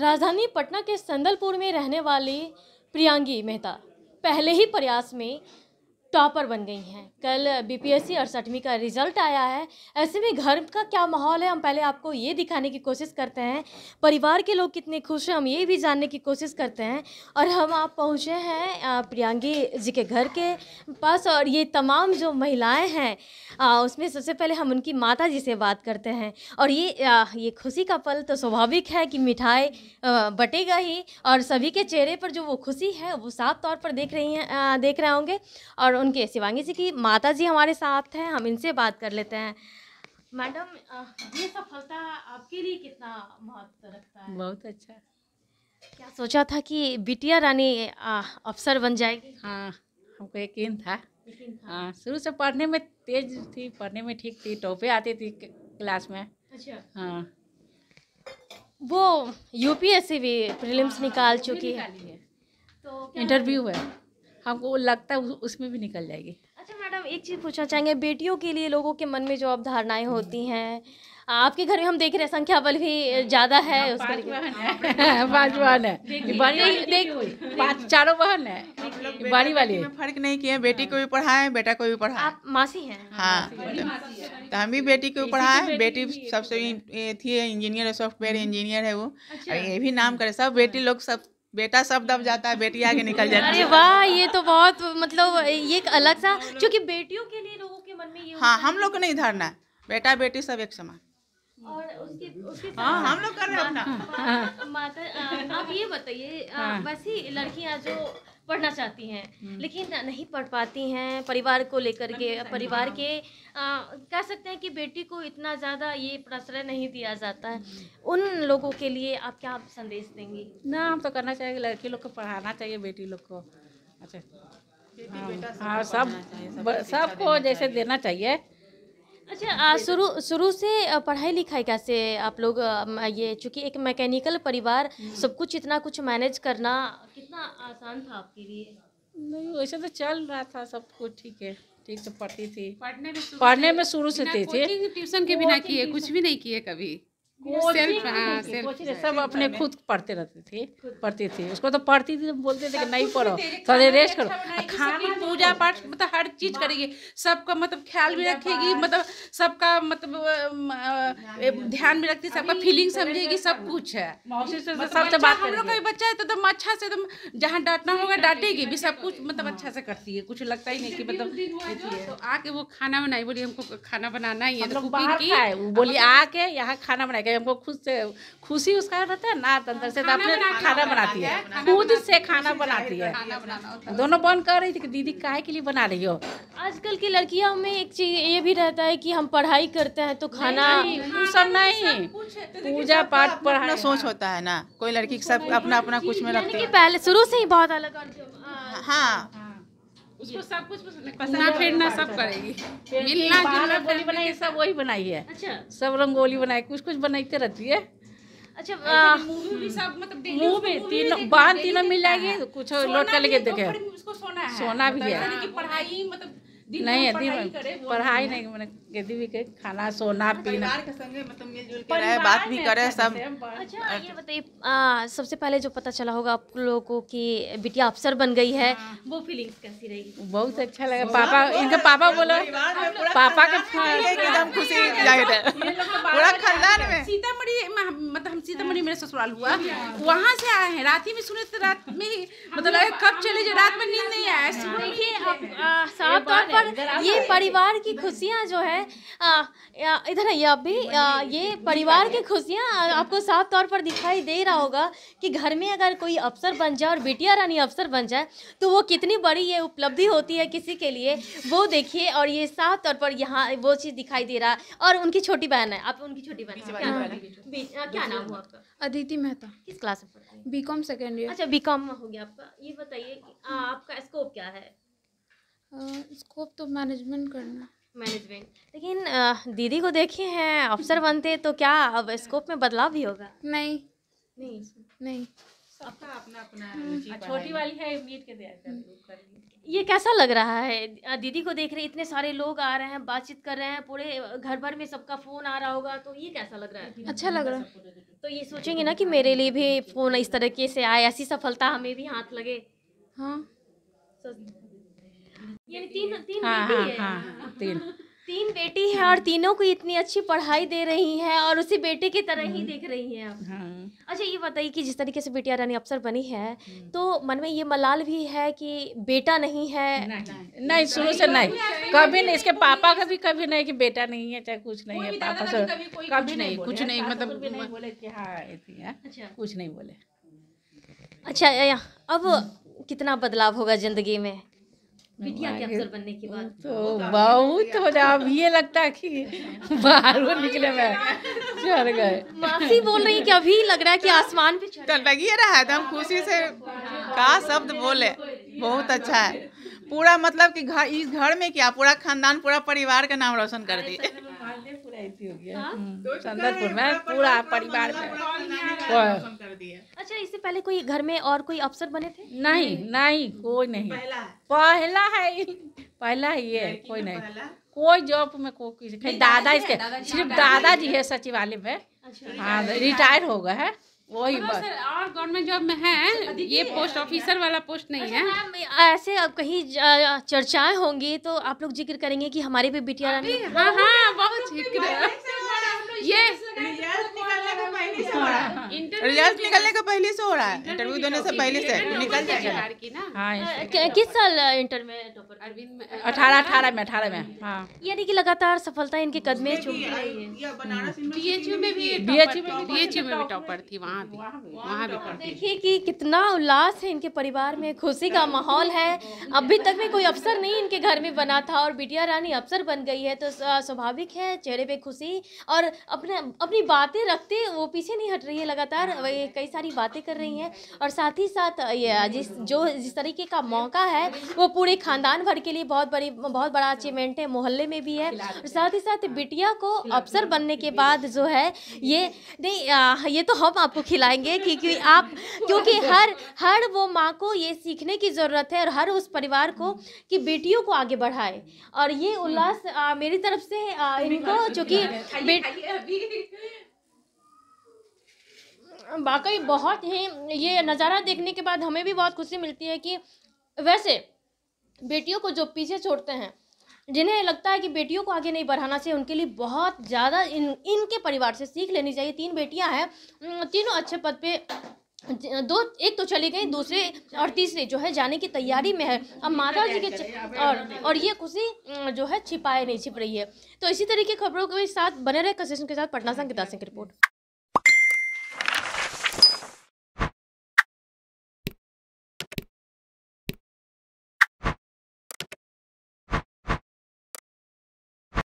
राजधानी पटना के संदलपुर में रहने वाली प्रियांगी मेहता पहले ही प्रयास में टॉपर बन गई हैं कल बीपीएससी और सठवीं का रिजल्ट आया है ऐसे में घर का क्या माहौल है हम पहले आपको ये दिखाने की कोशिश करते हैं परिवार के लोग कितने खुश हैं हम ये भी जानने की कोशिश करते हैं और हम आप पहुँचे हैं प्रियांगी जी के घर के पास और ये तमाम जो महिलाएँ हैं उसमें सबसे पहले हम उनकी माता जी से बात करते हैं और ये ये खुशी का पल तो स्वाभाविक है कि मिठाई बटेगा ही और सभी के चेहरे पर जो वो खुशी है वो साफ तौर पर देख रही हैं देख रहे होंगे और उनके शिवांगी जी की माता जी हमारे साथ हैं हम इनसे बात कर लेते हैं मैडम ये सफलता आपके लिए कितना महत्व रखता है बहुत अच्छा क्या सोचा था कि बिटिया रानी अफसर बन जाएगी हाँ हमको यकीन था हाँ शुरू से पढ़ने में तेज थी पढ़ने में ठीक थी टॉपे आती थी क्लास में अच्छा हाँ वो यूपीएससी भी प्रीलिम्स हाँ, हाँ, निकाल चुकी है तो इंटरव्यू है हमको लगता है उसमें भी निकल जाएगी अच्छा मैडम एक चीज़ पूछना चाहेंगे बेटियों के लिए लोगों के मन में जो अवधारणाएं होती हैं आपके घर में हम देख रहे हैं संख्या बल भी ज्यादा है हाँ, पांच बहन है हाँ, हाँ, चारों बहन है बड़ी वाली फर्क नहीं किए बेटी को भी पढ़ाए बेटा को भी पढ़ाए आप मासी हैं हाँ तो, तो हम भी बेटी को पढ़ाए बेटी सबसे थी इंजीनियर है सॉफ्टवेयर हम्म। इंजीनियर है वो अच्छा। ये भी नाम करे सब बेटी लोग सब बेटा सब दब जाता है बेटी आगे निकल जाती है अरे वाह ये तो बहुत मतलब ये एक अलग सा क्योंकि बेटियों के लिए लोगों के मन में ये हाँ हम लोग को नहीं धरना बेटा बेटी सब एक समान और उसके उसके हाँ हम लोग कर रहे हैं अपना माता आप ये बताइए हाँ। वैसे लड़कियां जो पढ़ना चाहती हैं हम्म। लेकिन नहीं पढ़ पाती हैं परिवार को लेकर के परिवार हाँ। के आ, कह सकते हैं कि बेटी को इतना ज़्यादा ये प्रश्रय नहीं दिया जाता है हम्म। उन लोगों के लिए आप क्या संदेश देंगी ना हम तो करना चाहिए लड़की लोग को पढ़ाना चाहिए बेटी लोग को अच्छा हाँ, हाँ सब सबको जैसे देना चाहिए अच्छा शुरू शुरू से पढ़ाई लिखाई कैसे आप लोग ये चूंकि एक मैकेनिकल परिवार हम्म। सब कुछ इतना कुछ मैनेज करना कितना आसान था आपके लिए नहीं वैसे तो चल रहा था सब कुछ ठीक है ठीक से तो पढ़ती थी पढ़ने में पढ़ने में शुरू से थी ट्यूशन के बिना किए कुछ भी नहीं किए कभी सेल्फ सेल्फ सब अपने खुद पढ़ते रहते थे पढ़ते थे उसको तो पढ़ती थी तो बोलते थे कि नहीं पढ़ो थोड़े रेस्ट अच्छा करो खाना पूजा पाठ मतलब हर चीज हाँ। करेगी सबका मतलब ख्याल भी रखेगी मतलब सबका मतलब ध्यान भी रखती सबका फीलिंग समझेगी सब कुछ है मतलब हम लोग का बच्चा है तो तुम अच्छा से तुम जहाँ डांटना होगा डांटेगी भी सब कुछ मतलब अच्छा हाँ। से करती है कुछ लगता ही नहीं की मतलब तो आके वो खाना बनाई बोली हमको खाना बनाना ही है तो बोली आके यहाँ खाना बनाए करके हमको खुद से खुशी उसका रहता है ना हाँ, अंदर से तो अपने खाना बनाती है खुद से खाना बनाती है दोनों बन कर रही थी कि दीदी काहे के लिए बना रही हो आजकल की लड़कियों में एक चीज ये भी रहता है कि हम पढ़ाई करते हैं तो खाना सब नहीं तो पूजा पाठ पढ़ाना सोच होता है ना कोई लड़की सब हाँ। अपना अपना कुछ में रखती है पहले शुरू से ही बहुत अलग हाँ उसको सब कुछ पसंद है फिरना सब करेगी मिलना जुलना गोली बनाई सब वही बनाई है अच्छा सब रंगोली बनाई कुछ कुछ बनाते रहती है अच्छा मूवी भी सब मतलब मूवी तीनों बांध तीनों मिल जाएगी कुछ लौट कर लेके देखे सोना भी मतलब है पढ़ाई मतलब नहीं है यदि पढ़ाई नहीं मैंने के भी के खाना सोना पीना के मतलब मिलजुल के रहे बात भी करे अच्छा सब अच्छा, अच्छा ये बताइए सबसे पहले जो पता चला होगा आप लोगों को कि बिटिया अफसर बन गई है हाँ। वो फीलिंग्स कैसी रही बहुत अच्छा लगा पापा इनके पापा बोलो पापा के एकदम खुशी जाहिर है पूरा खानदान में सीतामढ़ी मतलब हम सीतामढ़ी हाँ। मेरे ससुराल हुआ हाँ। वहाँ से आए हैं रात ही में सुने रात में ही मतलब कब चले जाए रात में नींद नहीं आया देखिए साफ तौर पर पर ये परिवार की खुशियाँ जो है इधर है अभी ये परिवार की खुशियाँ आपको साफ तौर पर दिखाई दे रहा होगा कि घर में अगर कोई अफसर बन जाए और बिटिया रानी अफसर बन जाए तो वो कितनी बड़ी ये उपलब्धि होती है किसी के लिए वो देखिए और ये साफ तौर पर यहाँ वो चीज़ दिखाई दे रहा है और उनकी छोटी बहन है आप उनकी छोटी बहन हाँ। क्या नाम हुआ आपका अदिति मेहता किस क्लास में बी कॉम सेकेंड ईयर अच्छा बी कॉम हो गया आपका ये बताइए आपका स्कोप क्या है स्कोप तो मैनेजमेंट करना मैनेजमेंट लेकिन दीदी को देखे हैं अफसर बनते तो क्या अब स्कोप में बदलाव भी होगा नहीं नहीं नहीं अपना अपना हम्म। अच्छा, छोटी वाली है उम्मीद के ये कैसा लग रहा है दीदी को देख रहे इतने सारे लोग आ रहे हैं बातचीत कर रहे हैं पूरे घर भर में सबका फ़ोन आ रहा होगा तो ये कैसा लग रहा है अच्छा लग रहा है तो ये सोचेंगे ना कि मेरे लिए भी फ़ोन इस तरीके से आए ऐसी सफलता हमें भी हाथ लगे हाँ हाँ, हाँ, हाँ, तीन तीन बेटी है और तीनों को इतनी अच्छी पढ़ाई दे रही हैं और उसी बेटे की तरह ही हम्म। देख रही हैं आप अच्छा ये बताइए कि जिस तरीके से बेटिया रानी अफसर बनी है हम्म। तो मन में ये मलाल भी है कि बेटा नहीं है नहीं, नहीं तो शुरू से नहीं कभी नहीं इसके पापा का भी कभी नहीं कि बेटा नहीं है चाहे कुछ नहीं है पापा से कभी नहीं कुछ नहीं मतलब बोले कि हाँ तो अच्छा। कुछ नहीं बोले अच्छा अब कितना बदलाव होगा जिंदगी में बिटिया के अफसर बनने के बाद तो बहुत हो जाए अब ये लगता है कि बाहर वो निकले मैं चढ़ गए मासी बोल रही कि अभी लग रहा है कि आसमान पे चढ़ लग ही रहा है एकदम खुशी से का शब्द बोले बहुत अच्छा है पूरा मतलब कि घर इस घर में क्या पूरा खानदान पूरा परिवार का नाम रोशन कर दिए हो गया हाँ? हम्म। तो में पूरा परिवार में अच्छा इससे पहले कोई घर में और कोई अफसर बने थे नहीं नहीं कोई नहीं पहला है पहला है ये कोई नहीं कोई जॉब में कोई दादा इसके सिर्फ हाँ, दादाजी है सचिवालय में अच्छा, हाँ रिटायर हो गए हैं वही तो बात और गवर्नमेंट जॉब में है ये पोस्ट ऑफिसर वाला पोस्ट नहीं अच्छा, है ऐसे अब कहीं चर्चाएं होंगी तो आप लोग जिक्र करेंगे कि हमारे पे बिटिया रानी हाँ हाँ बहुत तो जिक्र ये रिजल्ट निकलने का पहले से हो रहा है इंटरव्यू देने से पहले से निकल जाएगा हाँ, किस साल इंटर में अठारह अठारह में अठारह में हाँ। यानी कि लगातार सफलता इनके कदमे बी एच यू में में भी टॉपर थी वहाँ भी वहाँ भी देखिए कि कितना उल्लास है इनके परिवार में खुशी का माहौल है अभी तक में कोई अफसर नहीं इनके घर में बना था और बिटिया रानी अफसर बन गई है तो स्वाभाविक है चेहरे पे खुशी और अपने अपनी बातें रखते वो पीछे नहीं हट रही है लगातार ये हाँ। कई सारी बातें कर रही हैं और साथ ही साथ ये जिस जो जिस तरीके का मौका है वो पूरे खानदान भर के लिए बहुत बड़ी बहुत बड़ा अचीवमेंट है मोहल्ले में भी है और साथ ही साथ बिटिया को अफसर बनने के बाद जो है ये नहीं आ, ये तो हम आपको खिलाएंगे क्योंकि आप क्योंकि हर हर वो माँ को ये सीखने की ज़रूरत है और हर उस परिवार को कि बेटियों को आगे बढ़ाए और ये उल्लास मेरी तरफ से इनको चूँकि वाकई बहुत ही ये नज़ारा देखने के बाद हमें भी बहुत खुशी मिलती है कि वैसे बेटियों को जो पीछे छोड़ते हैं जिन्हें लगता है कि बेटियों को आगे नहीं बढ़ाना चाहिए उनके लिए बहुत ज़्यादा इन इनके परिवार से सीख लेनी चाहिए तीन बेटियां हैं तीनों अच्छे पद पे दो एक तो चली गई दूसरे और तीसरे जो है जाने की तैयारी में है अब माता जी के और और ये खुशी जो है छिपाए नहीं छिप रही है तो इसी तरीके की खबरों के साथ बने रहे कशिश के साथ पटना संघ सिंह की रिपोर्ट